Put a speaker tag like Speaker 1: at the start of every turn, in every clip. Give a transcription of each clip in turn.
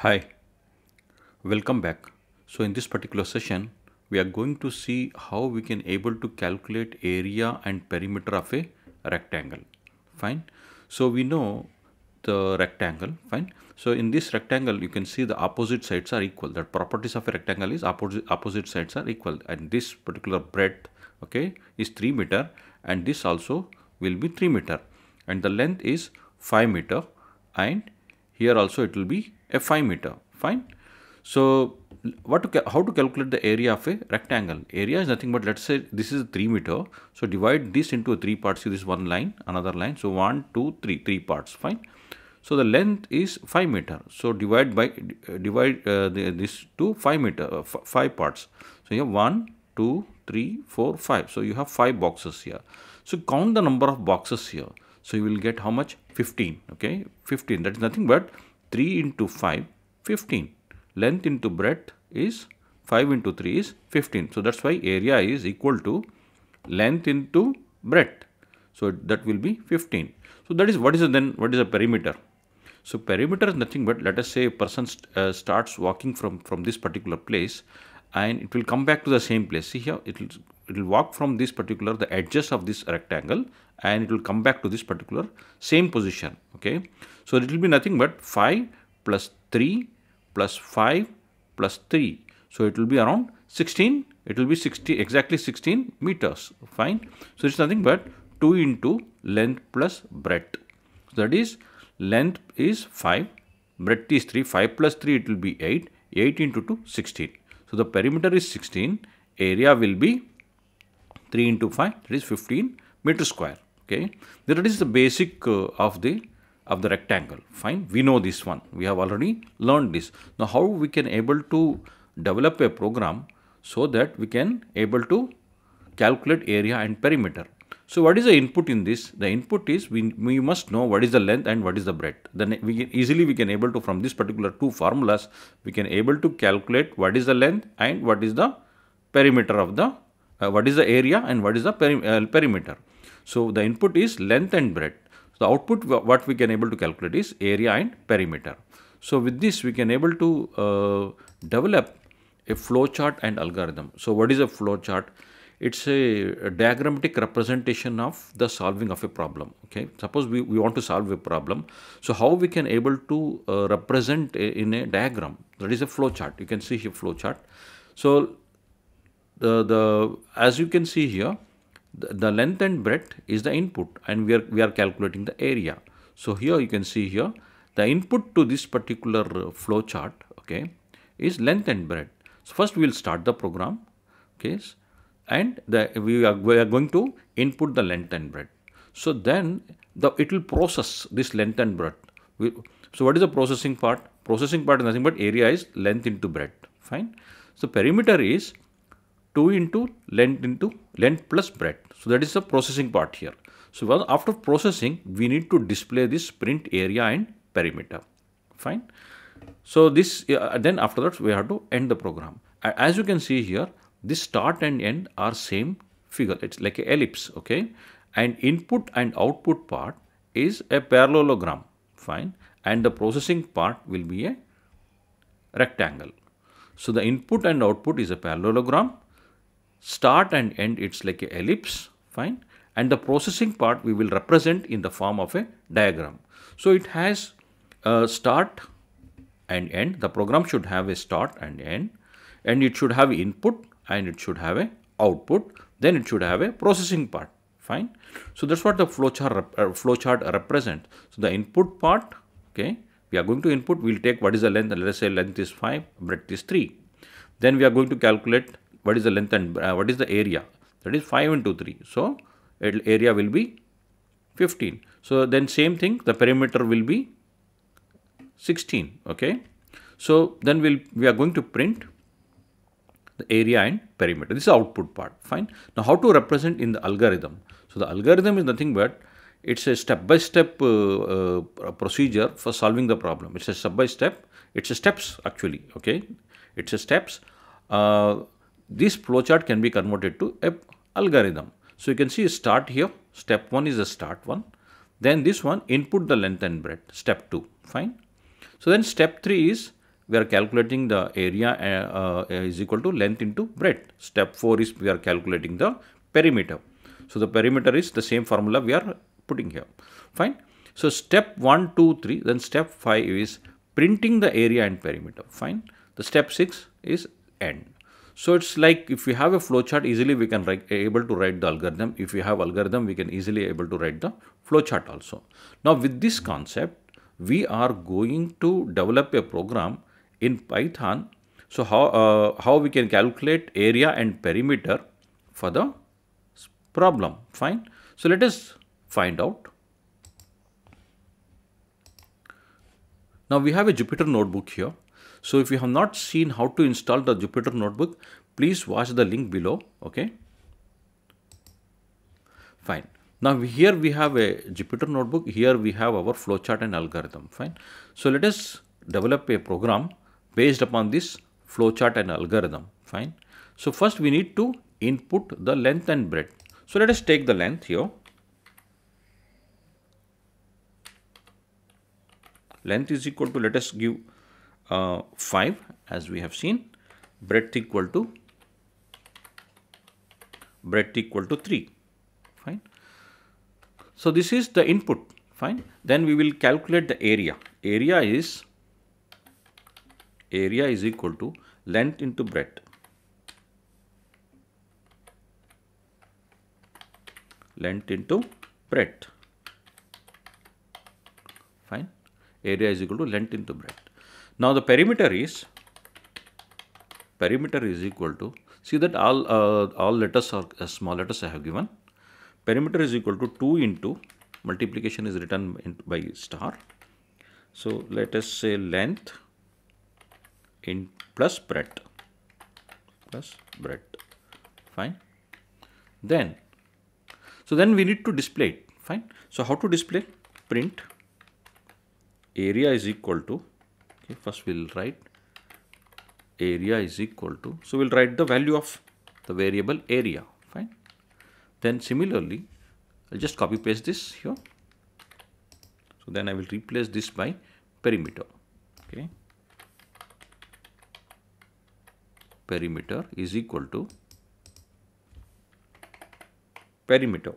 Speaker 1: Hi, welcome back. So in this particular session, we are going to see how we can able to calculate area and perimeter of a rectangle. Fine. So we know the rectangle. Fine. So in this rectangle, you can see the opposite sides are equal. The properties of a rectangle is opposite, opposite sides are equal. And this particular breadth, okay, is 3 meter. And this also will be 3 meter. And the length is 5 meter. And here also it will be a 5 meter fine so what to how to calculate the area of a rectangle area is nothing but let's say this is 3 meter so divide this into three parts so this is one line another line so one two three three parts fine so the length is 5 meter so divide by uh, divide uh, the, this to 5 meter uh, 5 parts so you have 1 2 3 4 5 so you have 5 boxes here so count the number of boxes here so you will get how much 15 okay 15 that is nothing but 3 into 5, 15. Length into breadth is 5 into 3 is 15. So that's why area is equal to length into breadth. So that will be 15. So that is what is then what is a perimeter. So perimeter is nothing but let us say a person st uh, starts walking from from this particular place and it will come back to the same place. See here it will it will walk from this particular the edges of this rectangle and it will come back to this particular same position okay so it will be nothing but 5 plus 3 plus 5 plus 3 so it will be around 16 it will be 60 exactly 16 meters fine so it's nothing but 2 into length plus breadth so that is length is 5 breadth is 3 5 plus 3 it will be 8 8 into 2 16 so the perimeter is 16 area will be 3 into 5 that is 15 meter square okay that is the basic uh, of the of the rectangle fine we know this one we have already learned this now how we can able to develop a program so that we can able to calculate area and perimeter so what is the input in this? The input is we, we must know what is the length and what is the breadth. Then we can, easily we can able to from this particular two formulas we can able to calculate what is the length and what is the perimeter of the uh, what is the area and what is the peri uh, perimeter. So the input is length and breadth. So the output what we can able to calculate is area and perimeter. So with this we can able to uh, develop a flow chart and algorithm. So what is a flow chart? It's a, a diagrammatic representation of the solving of a problem. Okay, suppose we, we want to solve a problem. So how we can able to uh, represent a, in a diagram? That is a flow chart. You can see here flow chart. So the, the as you can see here, the, the length and breadth is the input and we are, we are calculating the area. So here you can see here, the input to this particular uh, flow chart, okay, is length and breadth. So first we will start the program, okay, and the, we, are, we are going to input the length and breadth. So then the, it will process this length and breadth. We, so what is the processing part? Processing part is nothing but area is length into breadth. Fine. So perimeter is 2 into length into length plus breadth. So that is the processing part here. So well, after processing, we need to display this print area and perimeter. Fine. So this uh, then after that we have to end the program. As you can see here, this start and end are same figure. It's like a ellipse. Okay. And input and output part is a parallelogram. Fine. And the processing part will be a rectangle. So the input and output is a parallelogram start and end it's like a ellipse fine and the processing part we will represent in the form of a diagram. So it has a start and end the program should have a start and end and it should have input and it should have a output then it should have a processing part fine. So that's what the flowchart chart uh, flowchart represents. So the input part okay we are going to input we'll take what is the length let's say length is 5 breadth is 3 then we are going to calculate what is the length and uh, what is the area that is 5 into 3 so area will be 15 so then same thing the perimeter will be 16 okay so then we'll we are going to print the area and perimeter this is output part fine now how to represent in the algorithm so the algorithm is nothing but it's a step-by-step uh, uh, procedure for solving the problem. It's a step-by-step. -step. It's a steps actually. Okay, it's a steps. Uh, this flowchart can be converted to a algorithm. So you can see start here, step 1 is the start one. Then this one input the length and breadth, step 2, fine. So then step 3 is we are calculating the area uh, uh, is equal to length into breadth. Step 4 is we are calculating the perimeter. So the perimeter is the same formula we are putting here, fine. So step 1, 2, 3, then step 5 is printing the area and perimeter, fine. The step 6 is end. So it's like if we have a flowchart, easily we can write, able to write the algorithm. If we have algorithm, we can easily able to write the flowchart also. Now with this concept, we are going to develop a program in Python. So how, uh, how we can calculate area and perimeter for the problem, fine. So let us find out. Now we have a Jupyter notebook here. So if you have not seen how to install the Jupyter Notebook, please watch the link below. Okay. Fine. Now here we have a Jupyter Notebook. Here we have our flowchart and algorithm. Fine. So let us develop a program based upon this flowchart and algorithm. Fine. So first we need to input the length and breadth. So let us take the length here. Length is equal to let us give uh, 5 as we have seen breadth equal to breadth equal to 3 fine so this is the input fine then we will calculate the area area is area is equal to length into breadth length into breadth fine area is equal to length into breadth now the perimeter is perimeter is equal to see that all uh, all letters are uh, small letters I have given. Perimeter is equal to 2 into multiplication is written in, by star. So let us say length in plus breadth plus breadth fine then so then we need to display it fine so how to display print area is equal to okay first we'll write area is equal to so we'll write the value of the variable area fine then similarly I'll just copy paste this here so then I will replace this by perimeter okay perimeter is equal to perimeter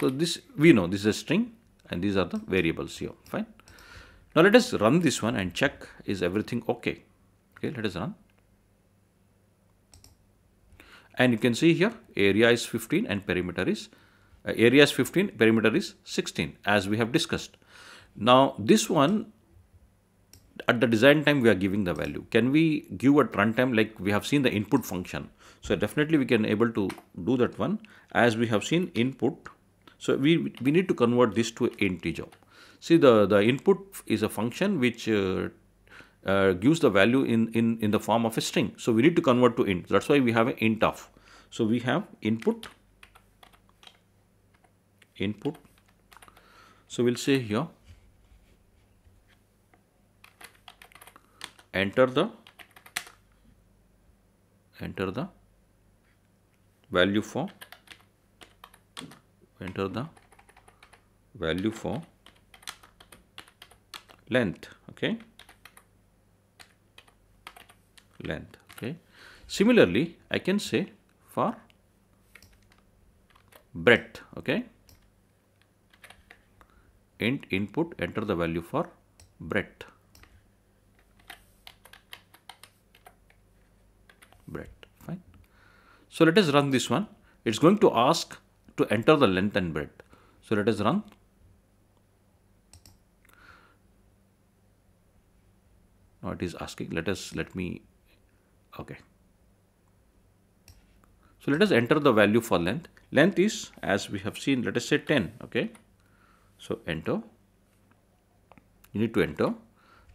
Speaker 1: so this we know this is a string and these are the variables here fine now let us run this one and check is everything okay okay let us run and you can see here area is 15 and perimeter is uh, area is 15 perimeter is 16 as we have discussed now this one at the design time we are giving the value can we give at runtime like we have seen the input function so definitely we can able to do that one as we have seen input so we, we need to convert this to integer. See the, the input is a function which uh, uh, gives the value in, in, in the form of a string. So we need to convert to int. That's why we have an int of. So we have input, input. So we'll say here, enter the, enter the value for enter the value for length okay length okay similarly i can say for breadth okay int input enter the value for breadth breadth fine so let us run this one it's going to ask to enter the length and breadth. So let us run. Now it is asking, let us, let me, okay. So let us enter the value for length. Length is, as we have seen, let us say 10, okay. So enter, you need to enter.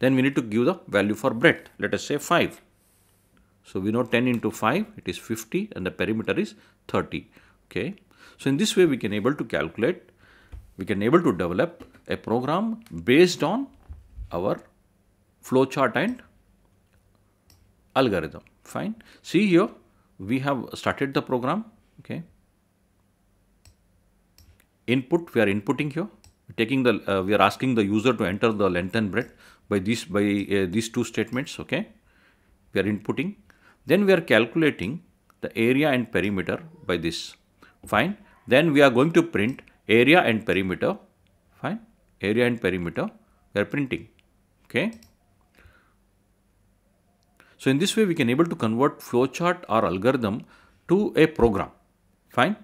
Speaker 1: Then we need to give the value for breadth, let us say 5. So we know 10 into 5, it is 50 and the perimeter is 30, okay. So in this way we can able to calculate, we can able to develop a program based on our flowchart and algorithm. Fine. See here we have started the program. Okay. Input we are inputting here taking the uh, we are asking the user to enter the length and breadth by this by uh, these two statements okay we are inputting then we are calculating the area and perimeter by this fine then we are going to print area and perimeter fine area and perimeter we are printing okay so in this way we can able to convert flowchart or algorithm to a program fine